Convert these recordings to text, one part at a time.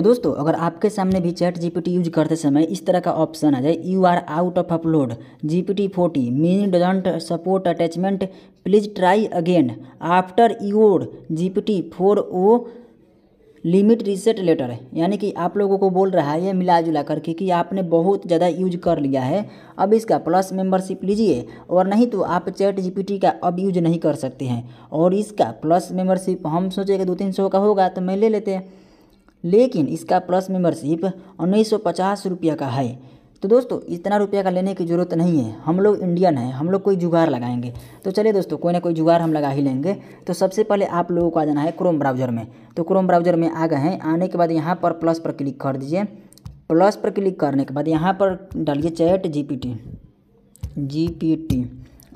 तो दोस्तों अगर आपके सामने भी चैट जीपीटी यूज करते समय इस तरह का ऑप्शन आ जाए you are out of upload GPT forty mean doesn't support attachment please try again after your GPT four O limit reset later यानी कि आप लोगों को बोल रहा है ये मिला जुला करके कि आपने बहुत ज़्यादा यूज कर लिया है अब इसका प्लस मेंबरशिप लीजिए और नहीं तो आप चैट जीपीटी का अब यूज नहीं कर सकते हैं और इसका प्लस मेंबरशिप हम सोचे कि दो तीन सौ का होगा तो मैं ले लेते हैं लेकिन इसका प्लस मेम्बरशिप उन्नीस सौ पचास रुपये का है तो दोस्तों इतना रुपया का लेने की ज़रूरत नहीं है हम लोग इंडियन हैं हम लोग कोई जुगाड़ लगाएंगे तो चलिए दोस्तों कोई ना कोई जुगाड़ हम लगा ही लेंगे तो सबसे पहले आप लोगों को आ जाना है क्रोम ब्राउज़र में तो क्रोम ब्राउज़र में आ गए हैं आने के बाद यहाँ पर प्लस पर क्लिक कर दीजिए प्लस पर क्लिक करने के बाद यहाँ पर डालिए chat G P T G P T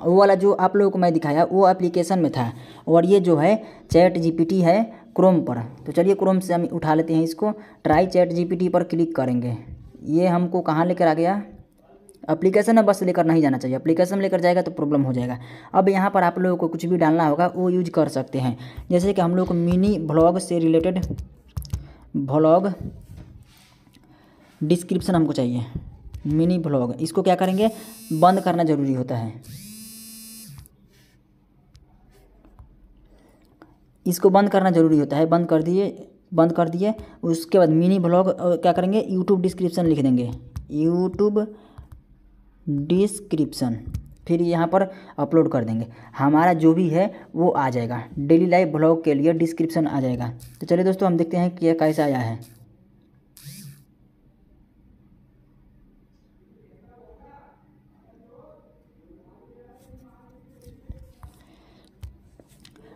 वो वाला जो आप लोगों को मैं दिखाया वो एप्लीकेशन में था और ये जो है चैट जीपीटी है क्रोम पर तो चलिए क्रोम से हम उठा लेते हैं इसको ट्राई चैट जीपीटी पर क्लिक करेंगे ये हमको कहाँ लेकर आ गया एप्लीकेशन में बस लेकर नहीं जाना चाहिए एप्लीकेशन लेकर जाएगा तो प्रॉब्लम हो जाएगा अब यहाँ पर आप लोगों को कुछ भी डालना होगा वो यूज कर सकते हैं जैसे कि हम लोग मिनी ब्लॉग से रिलेटेड ब्लॉग डिस्क्रिप्शन हमको चाहिए मिनी ब्लॉग इसको क्या करेंगे बंद करना ज़रूरी होता है इसको बंद करना ज़रूरी होता है बंद कर दिए बंद कर दिए उसके बाद मिनी ब्लॉग क्या करेंगे यूट्यूब डिस्क्रिप्शन लिख देंगे यूट्यूब डिस्क्रिप्शन फिर यहाँ पर अपलोड कर देंगे हमारा जो भी है वो आ जाएगा डेली लाइव ब्लॉग के लिए डिस्क्रिप्शन आ जाएगा तो चलिए दोस्तों हम देखते हैं कि कैसा आया है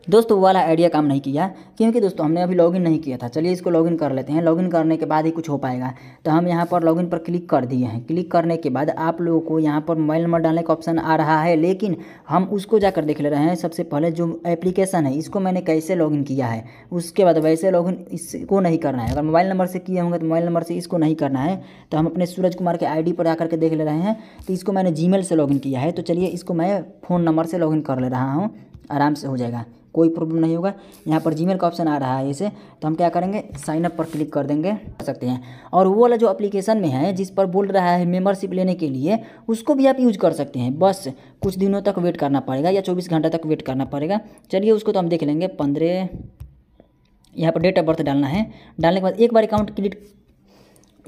दोस्तों वो वाला आइडिया काम नहीं किया क्योंकि दोस्तों हमने अभी लॉगिन नहीं किया था चलिए इसको लॉगिन कर लेते हैं लॉगिन करने के बाद ही कुछ हो पाएगा तो हम यहाँ पर लॉगिन पर क्लिक कर दिए हैं क्लिक करने के बाद आप लोगों को यहाँ पर मोबाइल नंबर डालने का ऑप्शन आ रहा है लेकिन हम उसको जाकर देख ले रहे हैं सबसे पहले जो एप्लीकेशन है इसको मैंने कैसे लॉगिन किया है उसके बाद वैसे लॉगिन इसको नहीं करना है अगर मोबाइल नंबर से किए होंगे तो मोबाइल नंबर से इसको नहीं करना है तो हम अपने सूरज कुमार के आई पर आकर के देख ले रहे हैं तो इसको मैंने जी से लॉगिन किया है तो चलिए इसको मैं फ़ोन नंबर से लॉगिन कर ले रहा हूँ आराम से हो जाएगा कोई प्रॉब्लम नहीं होगा यहाँ पर जीमेल का ऑप्शन आ रहा है इसे तो हम क्या करेंगे साइनअप पर क्लिक कर देंगे कर सकते हैं और वो वाला जो एप्लीकेशन में है जिस पर बोल रहा है मेम्बरशिप लेने के लिए उसको भी आप यूज कर सकते हैं बस कुछ दिनों तक वेट करना पड़ेगा या चौबीस घंटा तक वेट करना पड़ेगा चलिए उसको तो हम देख लेंगे पंद्रह यहाँ पर डेट ऑफ बर्थ डालना है डालने के बाद एक बार अकाउंट क्रिएट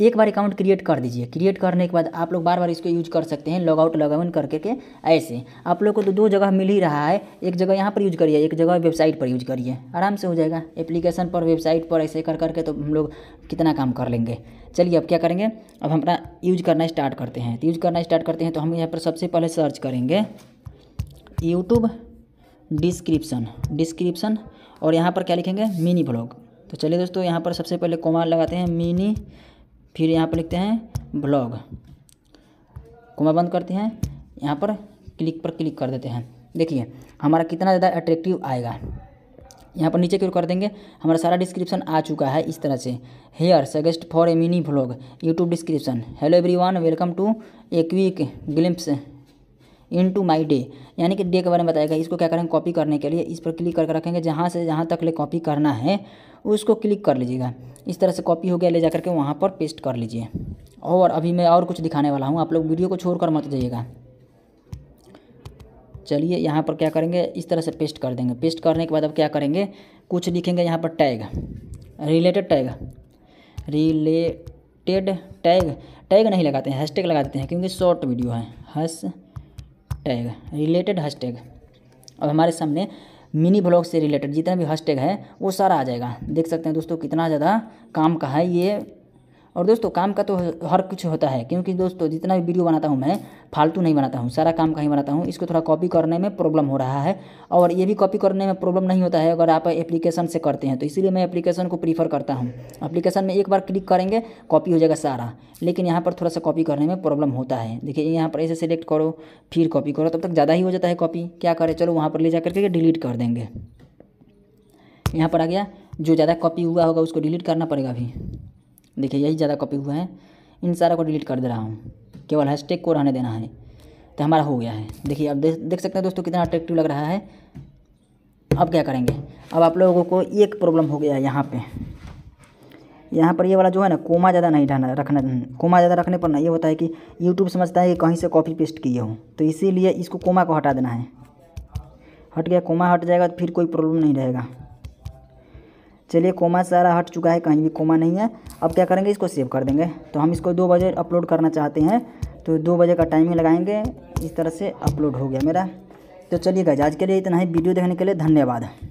एक बार अकाउंट क्रिएट कर दीजिए क्रिएट करने के बाद आप लोग बार बार इसको यूज कर सकते हैं लॉगआउट इन करके के ऐसे आप लोग को तो दो जगह मिल ही रहा है एक जगह यहाँ पर यूज करिए एक जगह वेबसाइट पर यूज करिए आराम से हो जाएगा एप्लीकेशन पर वेबसाइट पर ऐसे कर करके तो हम लोग कितना काम कर लेंगे चलिए अब क्या करेंगे अब हम अपना यूज करना स्टार्ट करते हैं तो यूज करना स्टार्ट करते हैं तो हम यहाँ पर सबसे पहले सर्च करेंगे यूट्यूब डिस्क्रिप्सन डिस्क्रिप्सन और यहाँ पर क्या लिखेंगे मिनी ब्लॉग तो चलिए दोस्तों यहाँ पर सबसे पहले कोमा लगाते हैं मिनी फिर यहाँ पर लिखते हैं ब्लॉग कुमा बंद करते हैं यहाँ पर क्लिक पर क्लिक कर देते हैं देखिए हमारा कितना ज़्यादा अट्रैक्टिव आएगा यहाँ पर नीचे क्यों कर देंगे हमारा सारा डिस्क्रिप्शन आ चुका है इस तरह से here suggest for a mini blog YouTube description hello everyone welcome to a quick glimpse into my day यानी कि डे के बारे में बताएगा इसको क्या करेंगे कॉपी करने के लिए इस पर क्लिक करके रखेंगे जहाँ से जहाँ तक ले कॉपी करना है उसको क्लिक कर लीजिएगा इस तरह से कॉपी हो गया ले जा करके वहाँ पर पेस्ट कर लीजिए और अभी मैं और कुछ दिखाने वाला हूँ आप लोग वीडियो को छोड़ कर मत जाइएगा चलिए यहाँ पर क्या करेंगे इस तरह से पेस्ट कर देंगे पेस्ट करने के बाद अब क्या करेंगे कुछ लिखेंगे यहाँ पर tag related tag related tag tag नहीं लगाते हैं हैशटैग लगा देते हैं क्योंकि शॉर्ट वीडियो है hash tag related hash tag अब हमारे सामने मिनी ब्लॉग से रिलेटेड जितना भी हैश टैग है वो सारा आ जाएगा देख सकते हैं दोस्तों कितना ज़्यादा काम का है ये और दोस्तों काम का तो हर कुछ होता है क्योंकि दोस्तों जितना भी वीडियो बनाता हूँ मैं फालतू नहीं बनाता हूँ सारा काम का ही बनाता हूँ इसको थोड़ा कॉपी करने में प्रॉब्लम हो रहा है और ये भी कॉपी करने में प्रॉब्लम नहीं होता है अगर आप एप्लीकेशन से करते हैं तो इसीलिए मैं एप्लीकेशन को प्रीफर करता हूँ अप्लीकेशन में एक बार क्लिक करेंगे कॉपी हो जाएगा सारा लेकिन यहाँ पर थोड़ा सा कॉपी करने में प्रॉब्लम होता है देखिए यहाँ पर ऐसे सेलेक्ट करो फिर कॉपी करो तब तक ज़्यादा ही हो जाता है कॉपी क्या करें चलो वहाँ पर ले जा करके डिलीट कर देंगे यहाँ पर आ गया जो ज़्यादा कॉपी हुआ होगा उसको डिलीट करना पड़ेगा अभी देखिए यही ज़्यादा कॉपी हुआ है इन सारा को डिलीट कर दे रहा हूँ केवल हैशटैग को रहने देना है तो हमारा हो गया है देखिए आप देख देख सकते हैं दोस्तों कितना अट्रैक्टिव लग रहा है अब क्या करेंगे अब आप लोगों को एक प्रॉब्लम हो गया है यहाँ पर यहाँ पर ये वाला जो है ना कोमा ज़्यादा नहीं ढाना रखना कोमा ज़्यादा रखने पर ना ये होता है कि यूट्यूब समझता है कि कहीं से कॉपी पेस्ट किए हो तो इसीलिए इसको कोमा को हटा देना है हट गया कोमा हट जाएगा तो फिर कोई प्रॉब्लम नहीं रहेगा चलिए कोमा सारा हट चुका है कहीं भी कोमा नहीं है अब क्या करेंगे इसको सेव कर देंगे तो हम इसको दो बजे अपलोड करना चाहते हैं तो दो बजे का टाइमिंग लगाएंगे इस तरह से अपलोड हो गया मेरा तो चलिए गाइज आज के लिए इतना ही वीडियो देखने के लिए धन्यवाद